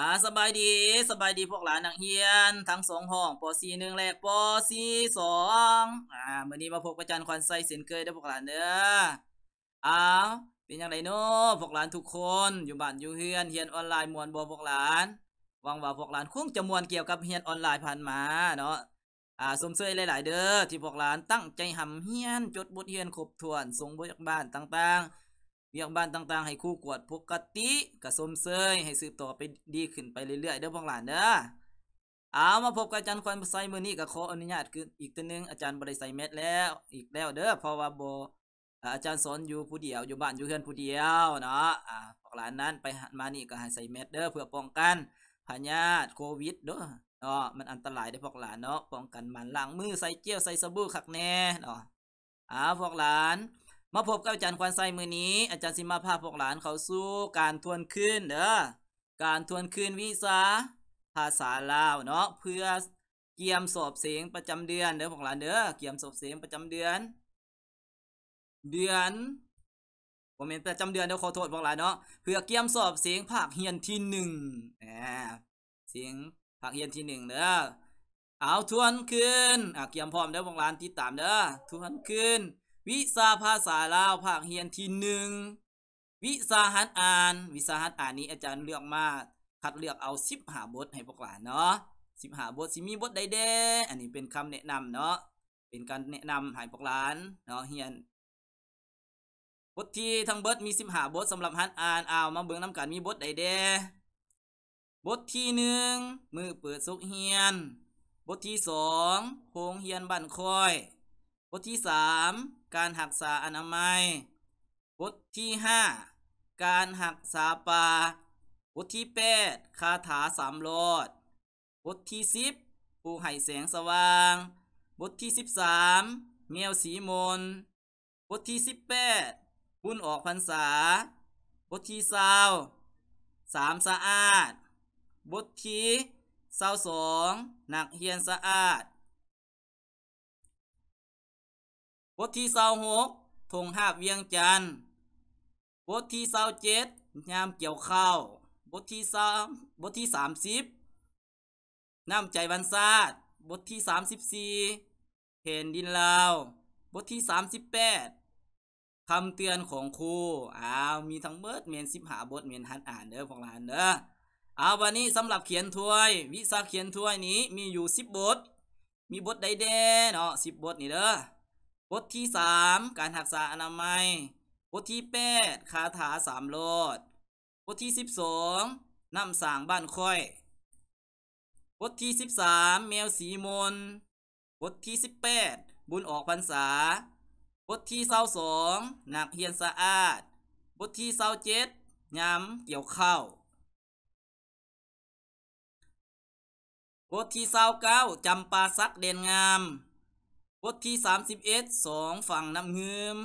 อ่าสบายดีสบายดีพวกหลานนักเรียนทั้งสองห้องปอีหนึ่งแรกปอีสองอ่ามื่อนี้มาพบระจันควันไส้เส้นเกยเด้พวกหลานเด้ออ้าวเป็นยังไงเนาะพวกหลานทุกคนอยู่บ้านอยู่เฮือนเฮียนออนไลน์มวนบ่พวกหลานหวังว่าพวกหลานคงจะมวนเกี่ยวกับเฮียนออนไลน์ผ่านมาเนาะอ่าสมเสยหลายๆ เด้อที่พวกหลานตั้งใจหำเฮียนจดบทเฮียนครบถ้วนส่งบ่จากบ้านต่างๆเวียงบ้านต่างๆให้คู่กวด ปกติกระสมเซย ให้สืบต่อไปดีขึ้นไปเรื่อยๆเด้อพ่อหลานเด้อเอามาพบกับอาจารย์ควันไซมือนี้กบขออนุญาตคืออีกตัวนึงอาจารย์บริไซเม็ดแล้วอีกแล้วเด้อเพราะว่าโบอาจารย์สอนอยู่ผู้เดียวอยู่บ้านอยู่เฮือนผู้เดียวเนาะอ่าพวกหลานนั้นไปหันมานี่ก็ให้ใส่เม็ดเด้อเพื่อป้องกันพยาธิโควิดเด้อเนาะมันอันตรายเด้อพ่อหลานเนาะป้องกันมันล้างมือใส่เจลใส่สบู่ขักแน่เนาะอ่าพ่อหลานมาพบกับอาจารย์ควันไซมือนี้อาจารย์สิมาพาพวกหลานเขาสู้การทวนขึ้นเด้อการทวนขึ้นวิสา ภาษาลาวเนาะเพื่อเกี่ยมสอบเสียงประจำเดือนเด้อพวกหลานเด้อเกี่ยมสอบเสียงประจำเดือน เดือนผมเห็นประจำเดือนเด้อขอโทษพวกหลานเนาะเพื่อเกี่ยมสอบเสียงภาคเฮียนที่หนึ่งเสียงภาคเฮียนที่หนึ่งเด้อเอาทวนขึ้นอ่ะเกี่ยมพร้อมเด้อพวกหลานติดตามเด้อทวนขึ้นวิชาภาษาลาวภาคเรียนที่หนึ่งวิชาหัดอ่าน วิชาหัดอ่านนี้อาจารย์เลือกมาคัดเลือกเอาสิบหาบทให้พวกหลานเนาะสิบหาบทสิมีบทใดเด้อันนี้เป็นคำแนะนำเนาะเป็นการแนะนำให้พวกหลานเนาะเฮียน บทที่ทั้งเบิดมีสิบหาบทสำหรับหัดอ่านเอามาเบิ่งน้ากันมีบทใดเด้บทที่หนึ่งมือเปิดสุกเฮียน บทที่สองโคงเฮียนบ้นคอยบทที่ 3 การหักษาอนามัย บทที่ 5 การหักษาป่า บทที่ 8 คาถาสามรอด บทที่ 10ปูให้แสงสว่าง บทที่ 13 เมียวสีมน บทที่ 18บุญออกพรรษา บทที่เศรสามสะอาด บทที่เศราสองหนักเฮียนสะอาดบทที่เศร้าหก ทงหาเวียงจันทร์บทที่เศร้าเจ็ดยามเกี่ยวข้าว บทที่สามบทที่สามสิบ น้ำใจวันซาดบทที่สามสิบสี่เห็นดินลาว บทที่สามสิบแปดคำเตือนของครูอ้าวมีทั้งเบิดเมียนสิบหาบทเมียนฮัดอ่านเด้อพวกหลานเด้อ เอาวันนี้สำหรับเขียนถ้วย วิชาเขียนถ้วยนี้มีอยู่สิบบท มีบทใดเด้เนาะสิบบทนี่เด้อบทที่ 3 การหักษาอนามัย บทที่ 8 คาถาสามโลดบทที่ 12น้ำสางบ้านค่อย บทที่ 13แมวสีมนบทที่ 18 บุญออกพรรษา บทที่22หนักเฮียนสะอาด บทที่27ย้ำเกี่ยวข้าว บทที่29จำปาซักเด่นงามทที่สามสิบเอ็ดสองฝั่งน้ำเงืม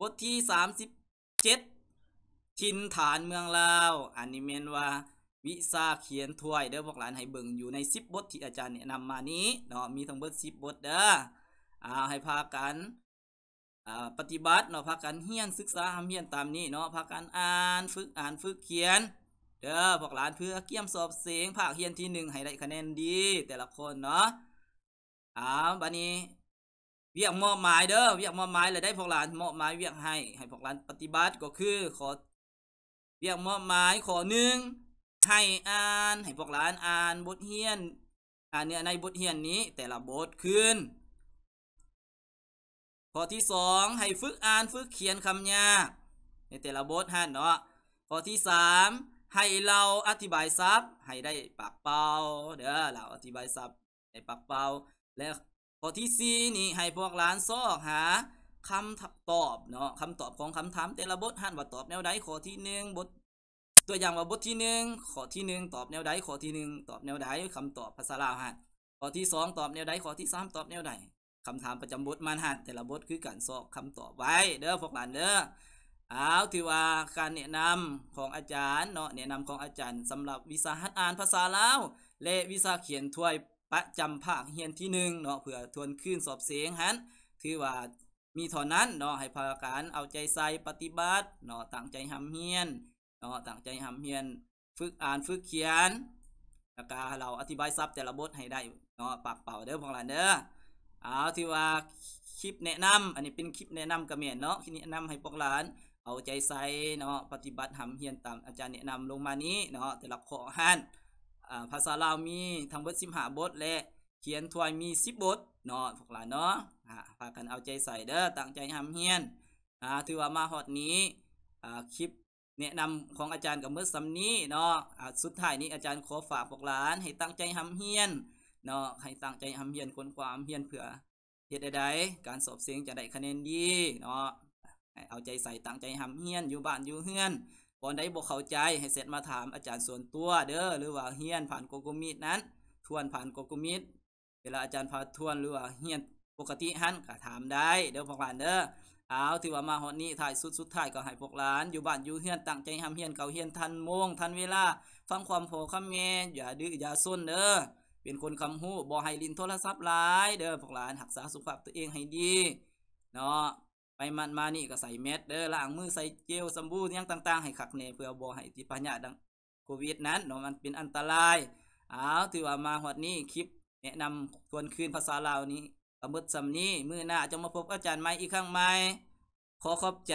บทที่สามสิบเจ็ดชินฐานเมืองลาวอันนี้เมนว่า วิซาเขียนถ้วยเด้อพวกหลานให้เบิ่งอยู่ในสิบบทที่อาจารย์เนี่ยนำมานี้ เนาะมีทั้งเบิดสิบบทเด้อ อ่าให้พากันอ่า ปฏิบัติเนาะพากันเฮียน ศึกษาทำเฮียนตามนี้เนาะพากันอ่านฝึกอ่านฝึกเขียน เด้อพวกหลานเพื่อเกี่ยมสอบเสียงภาคเฮียนที่หนึ่งให้ได้คะแนนดี แต่ละคนเนาะอ่าบัดนี้เวียกมอบหมายเด้อเวียกมอบหมายเลยได้พวกหลานมอบหมายเวียก ให้ให้พวกหลานปฏิบัติก็คือขอเวียกมอบหมายขอหนึ่งให้อ่าน ให้พวกหลานอ่านบทเฮียนอ่านเนื้อในบทเฮียนนี้ แต่ละบทคืนข้อที่สองให้ฝึกอ่านฝึกเขียนคำยากในแต่ละบทฮะเนาะข้อที่สามให้เราอธิบายซับให้ได้ปากเปล่าเด้อเราอธิบายซับในปากเปล่าและข้อที่สี่นี่ให้พวกหลานซอกหาคำตอบ เนาะคำตอบของคำถามแต่ละบทหันว่าตอบแนวใดข้อที่หนึ่งบท ตัวอย่างว่าบทที่หนึ่งข้อที่หนึ่งตอบแนวใดข้อที่หนึ่งตอบแนวใดคำตอบภาษาลาวฮะข้อที่สองตอบแนวใดข้อที่สามตอบแนวใดคำถามประจำบทมันหันแต่ละบทคือการซอกคำตอบไว้เด้อพวกหลานเด้อเอาถือว่าการแนะนำของอาจารย์เนาะแนะนำของอาจารย์สำหรับวิชาหัดอ่านภาษาลาวและวิชาเขียนถ้วยประจำภาคเฮียนที่หนึ่งเนาะเผื่อทวนขึ้นสอบเสียงหันถือว่ามีเท่านั้นเนาะให้พาการเอาใจใส่ปฏิบัติเนาะตั้งใจทำเฮียนเนาะตั้งใจทำเฮียนฝึกอ่านฝึกเขียนแล้วก็เราอธิบายซับแต่ละบท ให้ได้เนาะปากเป่าเด้อพวกเราเด้อ เอาที่ว่าคลิปแนะนำอันนี้ เป็นคลิปแนะนำกระเมียนเนาะคลิปแนะนำให้พวกหลานเอาใจใส่เนาะปฏิบัติทำเฮียนตามอาจารย์แนะนำลงมานี้เนาะแต่ละข้อหันภาษาลาวมีทั้งบทสิมหาบทและเขียนถวยมีสิบบทเนาะพวกหลานเนาะพากันเอาใจใส่เด้อตั้งใจทำเฮียนถือว่ามาฮอดนี้คลิปแนะนำของอาจารย์กับเมื่อสัมนี้เนาะสุดท้ายนี้อาจารย์ขอฝากพวกหลานให้ตั้งใจทำเฮียนเนาะให้ตั้งใจทำเฮียนคนความเฮียนเผื่อเหตุใดๆการสอบเสียงจะได้คะแนนดีเนาะเอาใจใส่ตั้งใจทำเฮียนอยู่บ้านอยู่เฮือนบอลได้บอกเข้าใจให้เสร็จมาถามอาจารย์ส่วนตัว เด้อหรือว่าเฮียนผ่านโกโกมิดนั้น ทวนผ่านโกโกมิดเวลาอาจารย์พาทวนหรือว่าเฮียนปกติฮั่นก็ถามได้ เด้อพวกหลานเด้อเอาถือว่ามาหอนนี้ถ่ายสุดสุดถ่ายก็ให้พวกหลาน อยู่บ้านอยู่เฮียนตั้งใจทำเฮียนเก่าเฮียนทันโมงทันเวลาฟังความพอคำแม่อย่าดื้ออย่าซุนเด้อเป็นคนคำหู้บ่ให้ลินโทรศัพท์หลายเด้อพวกหลานหักษาสุขภาพตัวเองให้ดี เนาะไปมันมานี่ก็ใส่เม็ดเด้อล้างมือใส่เจลสมบูรณ์ยังต่างๆ ให้ขักเน เพื่อบอให้ติปพญาดังโควิดนั้นเนาะมันเป็นอันตรายอ้าวถือว่ามาหอดนี้คลิปแนะนำทวนคืนภาษาลาวนี้กะมดสำนี้ มือหน้าจะมาพบอาจารย์ใหม่อีกครั้งใหม่ขอขอบใจ